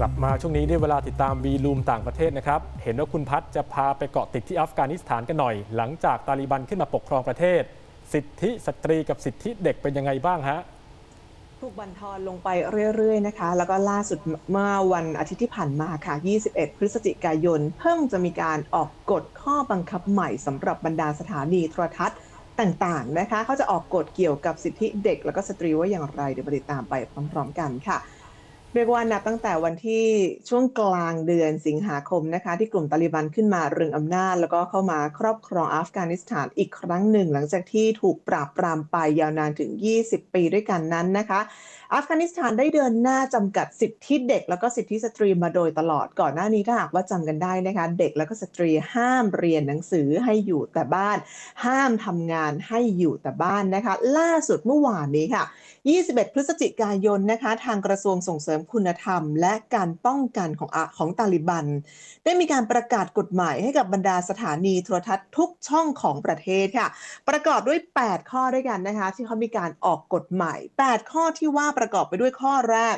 กลับมาช่วงนี้ได้เวลาติดตามวีลูมต่างประเทศนะครับ เห็นว่าคุณพัฒจะพาไปเกาะติดที่อัฟกานิสถานกันหน่อย หลังจากตาลีบันขึ้นมาปกครองประเทศ สิทธิสตรีกับสิทธิเด็กเป็นยังไงบ้างฮะถูกบันทอนลงไปเรื่อยๆนะคะ แล้วก็ล่าสุดเมื่อวันอาทิตย์ที่ผ่านมาค่ะ 21 พฤศจิกายนเพิ่งจะมีการออกกฎข้อบังคับใหม่สำหรับบรรดาสถานีโทรทัศน์ต่างๆ นะคะ เขาจะออกกฎเกี่ยวกับสิทธิเด็กแล้วก็สตรีว่าอย่างไร เดี๋ยวไปติดตามไปพร้อมๆกันค่ะเรียกว่านับตั้งแต่วันที่ช่วงกลางเดือนสิงหาคมนะคะที่กลุ่มตาลิบันขึ้นมาเรืองอำนาจ แล้วก็เข้ามาครอบครองอัฟกานิสถานอีกครั้งหนึ่ง หลังจากที่ถูกปราบปรามไปยาวนานถึง 20 ปีด้วยกันนั้นนะคะอัฟกานิสถานได้เดินหน้าจำกัดสิทธิเด็กแล้วก็สิทธิสตรีมาโดยตลอดก่อนหน้านี้ถ้าหากว่าจำกันได้นะคะเด็กแล้วก็สตรีห้ามเรียนหนังสือให้อยู่แต่บ้าน ห้ามทำงานให้อยู่แต่บ้านนะคะล่าสุดเมื่อวานนี้ค่ะ 21 พฤศจิกายนนะคะทางกระทรวงส่งเสริมมคุณธรรมและการป้องกันของอของตาลิบัน ได้มีการประกาศกฎหมายให้กับบรรดาสถานีโทรทัศน์ทุกช่องของประเทศค่ะประกอบด้วย 8 ข้อด้วยกันนะคะ ที่เขามีการออกกฎหมาย8ข้อที่ว่าประกอบไปด้วยข้อแรก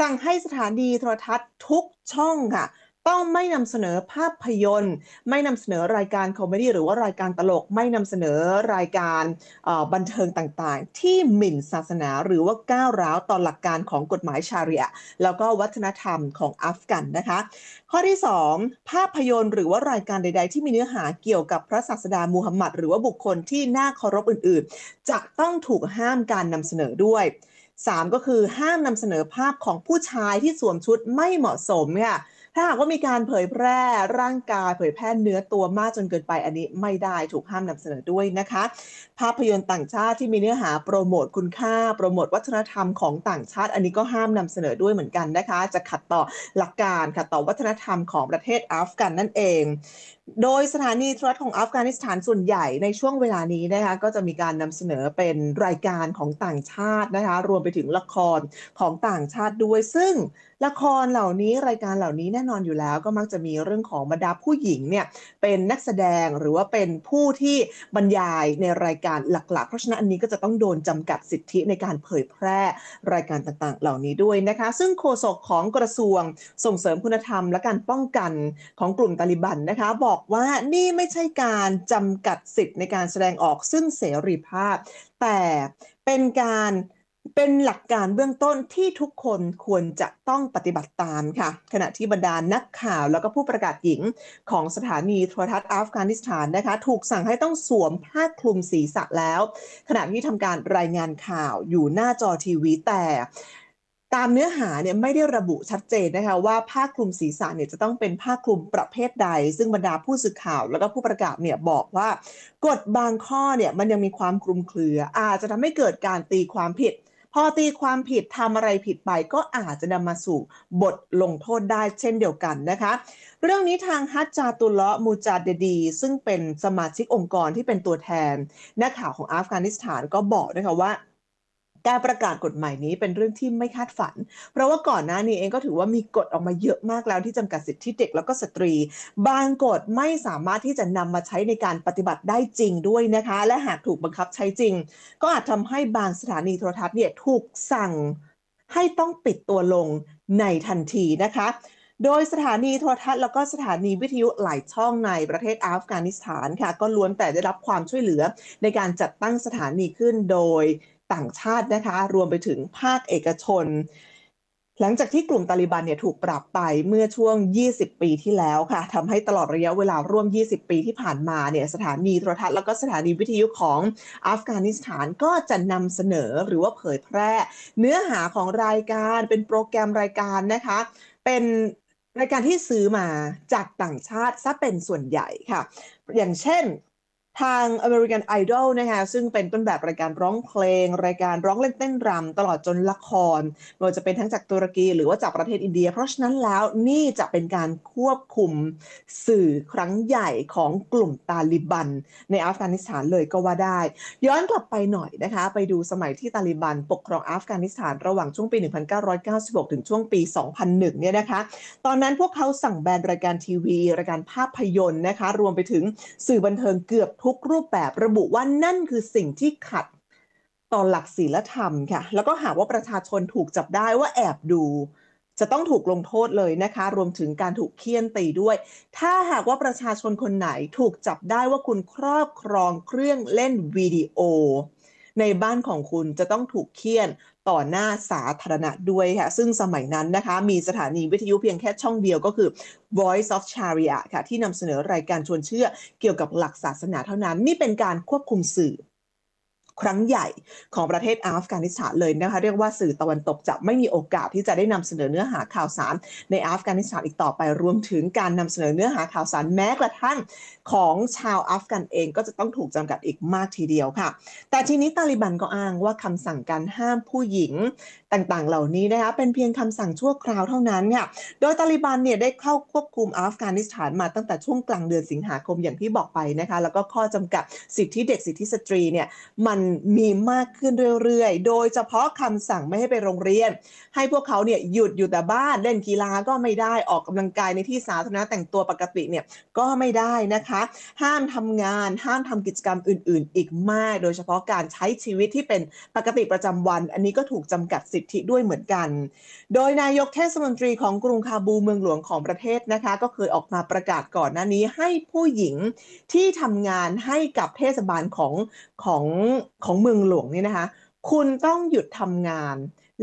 สั่งให้สถานีโทรทัศน์ทุกช่องค่ะต้องไม่นำเสนอภาพยนตร์ ไม่นำเสนอรายการคอมเมดี้หรือว่ารายการตลกไม่นำเสนอรายการบันเทิงต่างๆ ที่หมิ่นศาสนาหรือว่าก้าวร้าวต่อหลักการของกฎหมายชาเรียแล้วก็วัฒนธรรมของอัฟกันนะคะ ข้อที่ 2 ภาพยนตร์หรือว่ารายการใด ๆ ที่มีเนื้อหาเกี่ยวกับพระศาสดามูฮัมหมัดหรือว่าบุคคลที่น่าเคารพอื่นๆ จะต้องถูกห้ามการนำเสนอด้วย3ก็คือห้ามนำเสนอภาพของผู้ชายที่สวมชุดไม่เหมาะสมค่ะถ้าหากว่ามีการเผยแพร่ร่างกาย เผยแพร่เนื้อตัวมากจนเกินไปอันนี้ไม่ได้ถูกห้ามนำเสนอด้วยนะคะ ภาพยนตร์ต่างชาติที่มีเนื้อหาโปรโมทคุณค่าโปรโมท วัฒนธรรมของต่างชาติ อันนี้ก็ห้ามนำเสนอด้วยเหมือนกันนะคะ จะขัดต่อหลักการขัดต่อวัฒนธรรมของประเทศอัฟกันนั่นเองโดยสถานีโทรทัศน์ของอัฟกานิสถานส่วนใหญ่ในช่วงเวลานี้นะคะก็จะมีการนำเสนอเป็นรายการของต่างชาตินะคะรวมไปถึงละครของต่างชาติด้วย ซึ่งละครเหล่านี้รายการเหล่านี้แน่นอนอยู่แล้ว ก็มักจะมีเรื่องของบรรดาผู้หญิงเนี่ยเป็นนักแสดงหรือว่าเป็นผู้ที่บรรยายในรายการหลักๆ เพราะฉะนั้นอันนี้ก็จะต้องโดนจำกัดสิทธิในการเผยแพร่รายการต่างๆ เหล่านี้ด้วยนะคะซึ่งโฆษกของกระทรวง ส่งเสริมคุณธรรม และการป้องกันของกลุ่มตาลิบันนะคะบอกอกว่านี่ไม่ใช่การจำกัดสิทธิ์ในการแสดงออกซึ่งเสรีภาพ แต่เป็นการเป็นหลักการเบื้องต้นที่ทุกคนควรจะต้องปฏิบัติตามค่ะ ขณะที่บรรดานนักข่าวแล้วก็ผู้ประกาศหญิงของสถานีโทรทัศน์อัฟกานิสถานนะคะถูกสั่งให้ต้องสวมผ้าคลุมศีรษะแล้ว ขณะที่ทำการรายงานข่าวอยู่หน้าจอทีวีแต่ตามเนื้อหาเนี่ยไม่ได้ระบุชัดเจนนะคะว่าผ้าคลุมศีรษะเนี่ยจะต้องเป็นผ้าคลุมประเภทใด ซึ่งบรรดาผู้สื่อข่าวแล้วก็ผู้ประกาศเนี่ยบอกว่า กฎบางข้อเนี่ยมันยังมีความคลุมเครือ อาจจะทำให้เกิดการตีความผิด พอตีความผิดทำอะไรผิดไปก็อาจจะนำมาสู่บทลงโทษได้เช่นเดียวกันนะคะ เรื่องนี้ทางฮัจจาตุลละมูจาเดดี ซึ่งเป็นสมาชิกองค์กรที่เป็นตัวแทนนักข่าวของอัฟกานิสถานก็บอกนะคะว่าการประกาศกฎหมายนี้เป็นเรื่องที่ไม่คาดฝัน เพราะว่าก่อนหน้านี้เองก็ถือว่ามีกฎออกมาเยอะมากแล้วที่จำกัดสิทธิเด็กแล้วก็สตรี บางกฎไม่สามารถที่จะนำมาใช้ในการปฏิบัติได้จริงด้วยนะคะและหากถูกบังคับใช้จริง ก็อาจทำให้บางสถานีโทรทัศน์เนี่ยถูกสั่งให้ต้องปิดตัวลงในทันทีนะคะโดยสถานีโทรทัศน์แล้วก็สถานีวิทยุหลายช่องในประเทศอัฟกานิสถานค่ะก็ล้วนแต่ได้รับความช่วยเหลือในการจัดตั้งสถานีขึ้นโดยต่างชาตินะคะรวมไปถึงภาคเอกชน หลังจากที่กลุ่มตาลิบันเนี่ยถูกปรับไปเมื่อช่วง 20 ปีที่แล้วค่ะทำให้ตลอดระยะเวลาร่วม 20 ปี ที่ผ่านมาเนี่ยสถานีโทรทัศน์ แล้วก็สถานีวิทยุของอัฟกานิสถานก็จะนำเสนอหรือว่าเผยแพร่เนื้อหาของรายการเป็นโปรแกรมรายการนะคะเป็นรายการที่ซื้อมาจากต่างชาติซะเป็นส่วนใหญ่ค่ะอย่างเช่นทาง American Idol นะคะซึ่งเป็นต้นแบบรายการร้องเพลง รายการร้องเล่นเต้นรำตลอดจนละครไม่ว่าจะเป็นทั้งจากตุรกีหรือว่าจากประเทศอินเดีย เพราะฉะนั้นแล้วนี่จะเป็นการควบคุมสื่อครั้งใหญ่ของกลุ่มตาลิบันในอัฟกานิสถานเลยก็ว่าได้ ย้อนกลับไปหน่อยนะคะไปดูสมัยที่ตาลิบันปกครองอัฟกานิสถานระหว่างช่วงปี 1996 ถึงช่วงปี 2001 เนี่ยนะคะตอนนั้นพวกเขาสั่งแบนรายการทีวีรายการภาพยนตร์นะคะรวมไปถึงสื่อบันเทิงเกือบทุกรูปแบบระบุว่านั่นคือสิ่งที่ขัดต่อหลักศีลธรรมค่ะแล้วก็หาว่าประชาชนถูกจับได้ว่าแอบดู จะต้องถูกลงโทษเลยนะคะ รวมถึงการถูกเคี่ยนตีด้วย ถ้าหากว่าประชาชนคนไหนถูกจับได้ว่าคุณครอบครองเครื่องเล่นวิดีโในบ้านของคุณจะต้องถูกเคี่ยนต่อหน้าสาธารณะด้วยค่ะซึ่งสมัยนั้นนะคะมีสถานีวิทยุเพียงแค่ช่องเดียวก็คือ Voice of Sharia ค่ะที่นำเสนอรายการชวนเชื่อเกี่ยวกับหลักศาสนาเท่านั้น นี่เป็นการควบคุมสื่อครั้งใหญ่ของประเทศอัฟกานิสถานเลยนะคะเรียกว่าสื่อตะวันตกจะไม่มีโอกาสที่จะได้นำเสนอเนื้อหาข่าวสาร ในอัฟกานิสถานอีกต่อไป รวมถึงการนำเสนอเนื้อหาข่าวสารแม้กระทั่งของชาวอัฟกันเองก็จะต้องถูกจำกัดอีกมากทีเดียวค่ะ แต่ทีนี้ตาลิบันก็อ้างว่าคำสั่งการห้ามผู้หญิงต่างๆ เหล่านี้นะคะเป็นเพียงคำสั่งชั่วคราวเท่านั้นค่ะโดยตาลิบันเนี่ยได้เข้าควบคุมอัฟกานิสถานมาตั้งแต่ช่วงกลางเดือนสิงหาคมอย่างที่บอกไปนะคะแล้วก็ข้อจำกัดสิทธิเด็กสิทธิสตรีเนี่ยมันมีมากขึ้นเรื่อย ๆ โดยเฉพาะคำสั่งไม่ให้ไปโรงเรียน ให้พวกเขาเนี่ยหยุดอยู่แต่บ้านเล่นกีฬาก็ไม่ได้ออกกำลังกายในที่สาธารณะแต่งตัวปกติเนี่ยก็ไม่ได้นะคะ ห้ามทำงานห้ามทำกิจกรรมอื่น ๆ อีกมาก โดยเฉพาะการใช้ชีวิตที่เป็นปกติประจำวัน อันนี้ก็ถูกจำกัดสิทธิด้วยเหมือนกัน โดยนายกเทศมนตรีของกรุงคาบูเมืองหลวงของประเทศนะคะก็เคยออกมาประกาศก่อนหน้านี้ ให้ผู้หญิงที่ทำงานให้กับเทศบาลของของของเมืองหลวงนี่นะคะคุณต้องหยุดทำงาน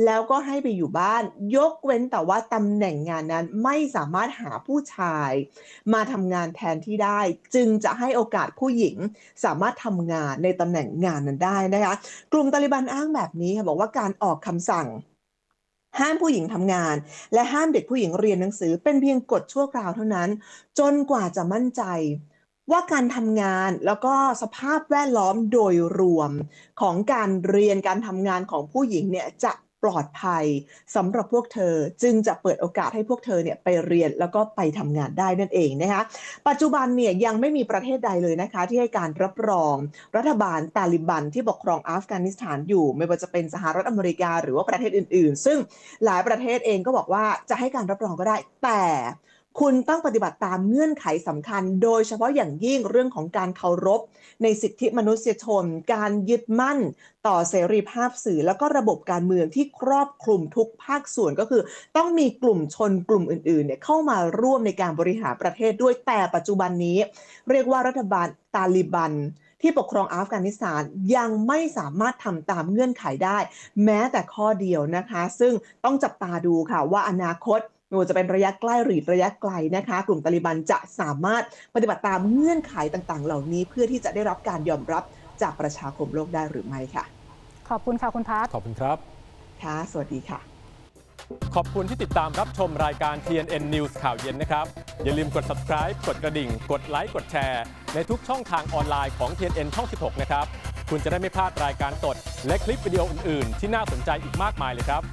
แล้วก็ให้ไปอยู่บ้าน ยกเว้นแต่ว่าตำแหน่งงานนั้นไม่สามารถหาผู้ชาย มาทำงานแทนที่ได้ จึงจะให้โอกาสผู้หญิงสามารถทำงานในตำแหน่งงานนั้นได้นะคะกลุ่มตาลิบันอ้างแบบนี้ค่ะบอกว่าการออกคำสั่ง ห้ามผู้หญิงทำงาน และห้ามเด็กผู้หญิงเรียนหนังสือเป็นเพียงกฎชั่วคราวเท่านั้น จนกว่าจะมั่นใจว่าการทำงานแล้วก็สภาพแวดล้อมโดยรวมของการเรียนการทำงานของผู้หญิงเนี่ย จะปลอดภัยสำหรับพวกเธอ จึงจะเปิดโอกาสให้พวกเธอเนี่ยไปเรียนแล้วก็ไปทำงานได้นั่นเองนะคะปัจจุบันเนี่ยยังไม่มีประเทศใดเลยนะคะ ที่ให้การรับรองรัฐบาลตาลิบันที่ปกครองอัฟกานิสถานอยู่ไม่ว่าจะเป็นสหรัฐอเมริกาหรือว่าประเทศอื่นๆ ซึ่งหลายประเทศเองก็บอกว่าจะให้การรับรองก็ได้แต่คุณต้องปฏิบัติตามเงื่อนไขสำคัญ โดยเฉพาะอย่างยิ่งเรื่องของการเคารพ ในสิทธิมนุษยชน การยึดมั่นต่อเสรีภาพสื่อแล้วก็ระบบการเมืองที่ครอบคลุมทุกภาคส่วนก็คือต้องมีกลุ่มชนกลุ่มอื่นๆเนี่ยเข้ามาร่วมในการบริหารประเทศด้วยแต่ปัจจุบันนี้ เรียกว่ารัฐบาลตาลิบันที่ปกครองอัฟกานิสถานยังไม่สามารถทำตามเงื่อนไขได้ แม้แต่ข้อเดียวนะคะ ซึ่งต้องจับตาดูค่ะว่าอนาคตไม่ว่าจะเป็นระยะใกล้หรือระยะไกลนะคะ กลุ่มตาลิบันจะสามารถปฏิบัติตามเงื่อนไขต่างๆ เหล่านี้เพื่อที่จะได้รับการยอมรับจากประชาคมโลกได้หรือไม่ค่ะ ขอบคุณค่ะ คุณพัฒขอบคุณครับ ค่ะ สวัสดีค่ะ ขอบคุณที่ติดตามรับชมรายการ TNN News ข่าวเย็นนะครับ อย่าลืมกด subscribe กดกระดิ่ง กดไลค์กดแชร์ในทุกช่องทางออนไลน์ของ TNN ช่อง 16 นะครับ คุณจะได้ไม่พลาดรายการสดและคลิปวิดีโออื่นๆ ที่น่าสนใจอีกมากมายเลยครับ